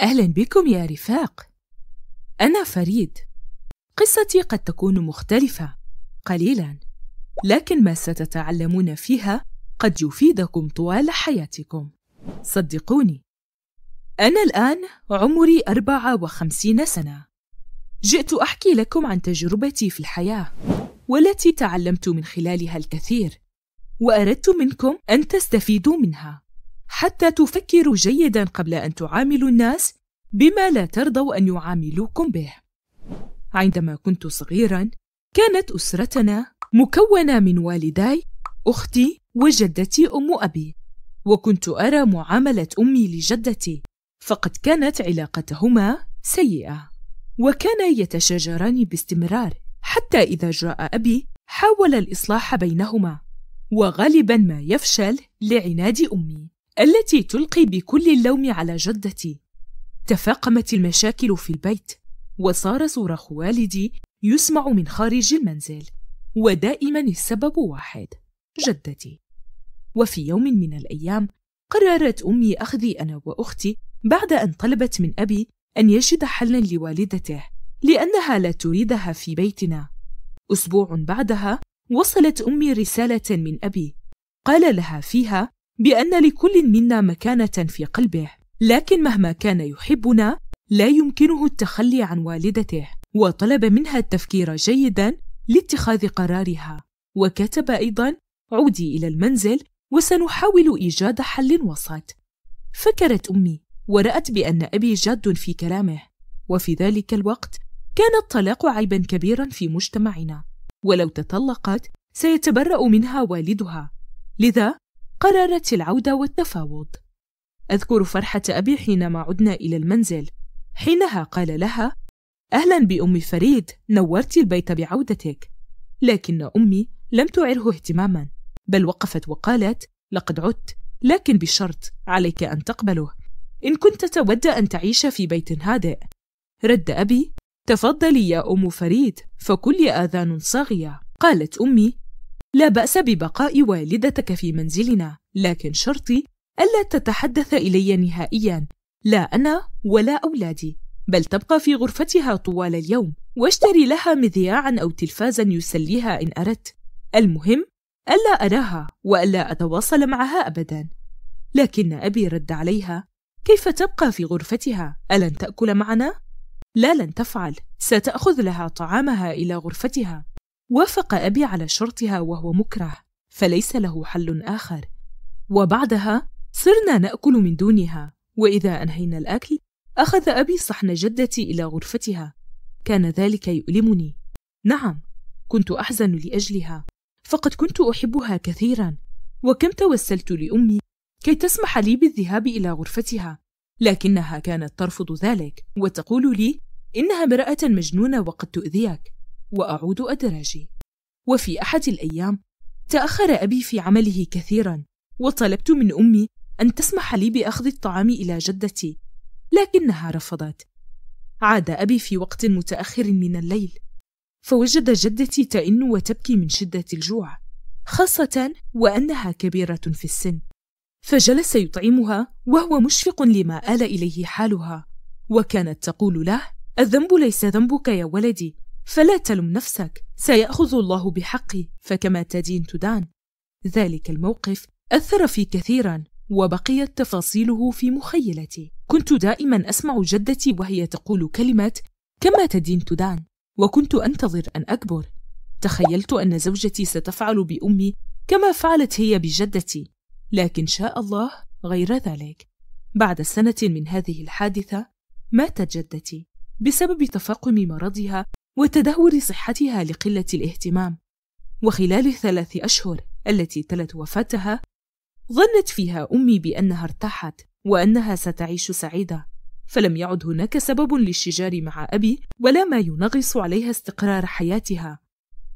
أهلا بكم يا رفاق أنا فريد قصتي قد تكون مختلفة قليلا لكن ما ستتعلمون فيها قد يفيدكم طوال حياتكم صدقوني أنا الآن عمري 54 سنة جئت أحكي لكم عن تجربتي في الحياة والتي تعلمت من خلالها الكثير وأردت منكم أن تستفيدوا منها حتى تفكروا جيدا قبل أن تعاملوا الناس بما لا ترضوا أن يعاملوكم به. عندما كنت صغيرا، كانت أسرتنا مكونة من والداي، أختي، وجدتي أم أبي، وكنت أرى معاملة أمي لجدتي، فقد كانت علاقتهما سيئة، وكانا يتشاجران باستمرار، حتى إذا جاء أبي حاول الإصلاح بينهما، وغالبا ما يفشل لعناد أمي. التي تلقي بكل اللوم على جدتي تفاقمت المشاكل في البيت وصار صراخ والدي يسمع من خارج المنزل ودائما السبب واحد جدتي وفي يوم من الايام قررت امي اخذي انا واختي بعد ان طلبت من ابي ان يجد حلا لوالدته لانها لا تريدها في بيتنا اسبوع بعدها وصلت امي رساله من ابي قال لها فيها بان لكل منا مكانه في قلبه لكن مهما كان يحبنا لا يمكنه التخلي عن والدته وطلب منها التفكير جيدا لاتخاذ قرارها وكتب ايضا عودي الى المنزل وسنحاول ايجاد حل وسط فكرت امي ورات بان ابي جاد في كلامه وفي ذلك الوقت كان الطلاق عيبا كبيرا في مجتمعنا ولو تطلقت سيتبرا منها والدها لذا قررت العودة والتفاوض أذكر فرحة أبي حينما عدنا إلى المنزل حينها قال لها أهلا بأم فريد نورت البيت بعودتك لكن أمي لم تعره اهتماما بل وقفت وقالت لقد عدت لكن بشرط عليك أن تقبله إن كنت تود أن تعيش في بيت هادئ رد أبي تفضلي يا أم فريد فكل آذان صاغية قالت أمي لا بأس ببقاء والدتك في منزلنا، لكن شرطي ألا تتحدث إلي نهائيًا، لا أنا ولا أولادي، بل تبقى في غرفتها طوال اليوم، واشتري لها مذياعًا أو تلفازًا يسليها إن أردت، المهم ألا أراها وألا أتواصل معها أبدًا. لكن أبي رد عليها: كيف تبقى في غرفتها؟ ألن تأكل معنا؟ لا لن تفعل، ستأخذ لها طعامها إلى غرفتها. وافق أبي على شرطها وهو مكره فليس له حل آخر وبعدها صرنا نأكل من دونها وإذا أنهينا الأكل أخذ أبي صحن جدتي إلى غرفتها كان ذلك يؤلمني نعم كنت أحزن لأجلها فقد كنت أحبها كثيرا وكم توسلت لأمي كي تسمح لي بالذهاب إلى غرفتها لكنها كانت ترفض ذلك وتقول لي إنها امرأة مجنونة وقد تؤذيك وأعود أدراجي وفي أحد الأيام تأخر أبي في عمله كثيرا وطلبت من أمي أن تسمح لي بأخذ الطعام إلى جدتي لكنها رفضت عاد أبي في وقت متأخر من الليل فوجد جدتي تئن وتبكي من شدة الجوع خاصة وأنها كبيرة في السن فجلس يطعمها وهو مشفق لما آل إليه حالها وكانت تقول له الذنب ليس ذنبك يا ولدي فلا تلم نفسك سيأخذ الله بحقي فكما تدين تدان ذلك الموقف أثر في كثيرا وبقيت تفاصيله في مخيلتي كنت دائما أسمع جدتي وهي تقول كلمة كما تدين تدان وكنت أنتظر أن أكبر تخيلت أن زوجتي ستفعل بأمي كما فعلت هي بجدتي لكن شاء الله غير ذلك بعد سنة من هذه الحادثة ماتت جدتي بسبب تفاقم مرضها وتدهور صحتها لقلة الاهتمام وخلال الثلاث أشهر التي تلت وفاتها ظنت فيها أمي بأنها ارتاحت وأنها ستعيش سعيدة فلم يعد هناك سبب للشجار مع أبي ولا ما ينغص عليها استقرار حياتها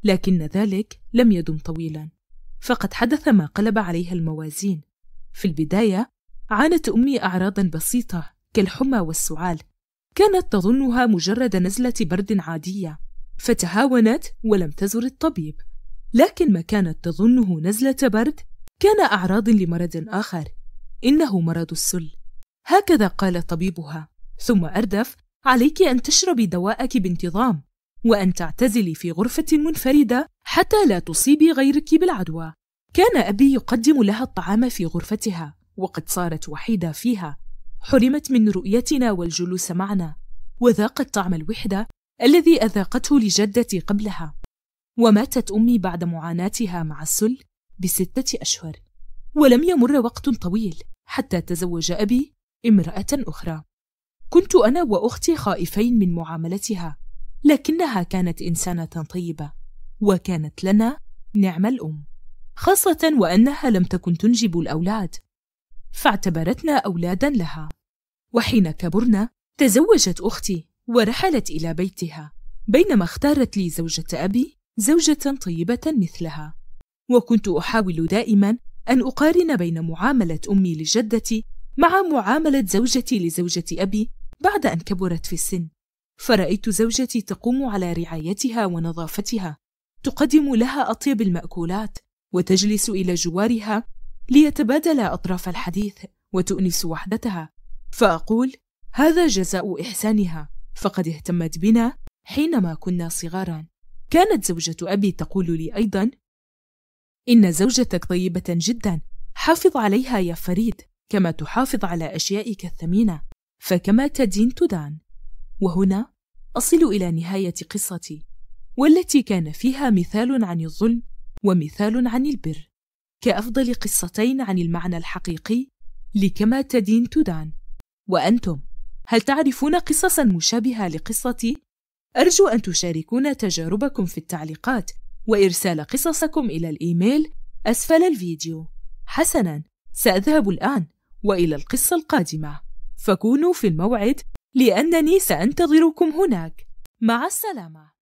لكن ذلك لم يدم طويلا فقد حدث ما قلب عليها الموازين في البداية عانت أمي أعراضا بسيطة كالحمى والسعال كانت تظنها مجرد نزلة برد عادية فتهاونت ولم تزر الطبيب لكن ما كانت تظنه نزلة برد كان أعراض لمرض آخر إنه مرض السل هكذا قال طبيبها ثم أردف عليك أن تشربي دواءك بانتظام وأن تعتزلي في غرفة منفردة حتى لا تصيبي غيرك بالعدوى كان أبي يقدم لها الطعام في غرفتها وقد صارت وحيدة فيها حرمت من رؤيتنا والجلوس معنا وذاقت طعم الوحدة الذي أذاقته لجدتي قبلها وماتت أمي بعد معاناتها مع السل بستة أشهر ولم يمر وقت طويل حتى تزوج أبي امرأة أخرى كنت أنا وأختي خائفين من معاملتها لكنها كانت إنسانة طيبة وكانت لنا نعم الأم خاصة وأنها لم تكن تنجب الأولاد فاعتبرتنا أولادا لها وحين كبرنا تزوجت أختي ورحلت إلى بيتها بينما اختارت لي زوجة أبي زوجة طيبة مثلها وكنت أحاول دائما أن أقارن بين معاملة أمي لجدتي مع معاملة زوجتي لزوجة أبي بعد أن كبرت في السن فرأيت زوجتي تقوم على رعايتها ونظافتها تقدم لها أطيب المأكولات وتجلس إلى جوارها ليتبادل أطراف الحديث وتؤنس وحدتها فأقول هذا جزاء إحسانها فقد اهتمت بنا حينما كنا صغارا كانت زوجة أبي تقول لي أيضا إن زوجتك طيبة جدا حافظ عليها يا فريد كما تحافظ على أشيائك الثمينة فكما تدين تدان وهنا أصل إلى نهاية قصتي والتي كان فيها مثال عن الظلم ومثال عن البر كأفضل قصتين عن المعنى الحقيقي لكما تدين تدان وأنتم هل تعرفون قصصا مشابهة لقصتي؟ أرجو أن تشاركونا تجاربكم في التعليقات وإرسال قصصكم إلى الإيميل أسفل الفيديو حسناً سأذهب الآن وإلى القصة القادمة فكونوا في الموعد لأنني سأنتظركم هناك مع السلامة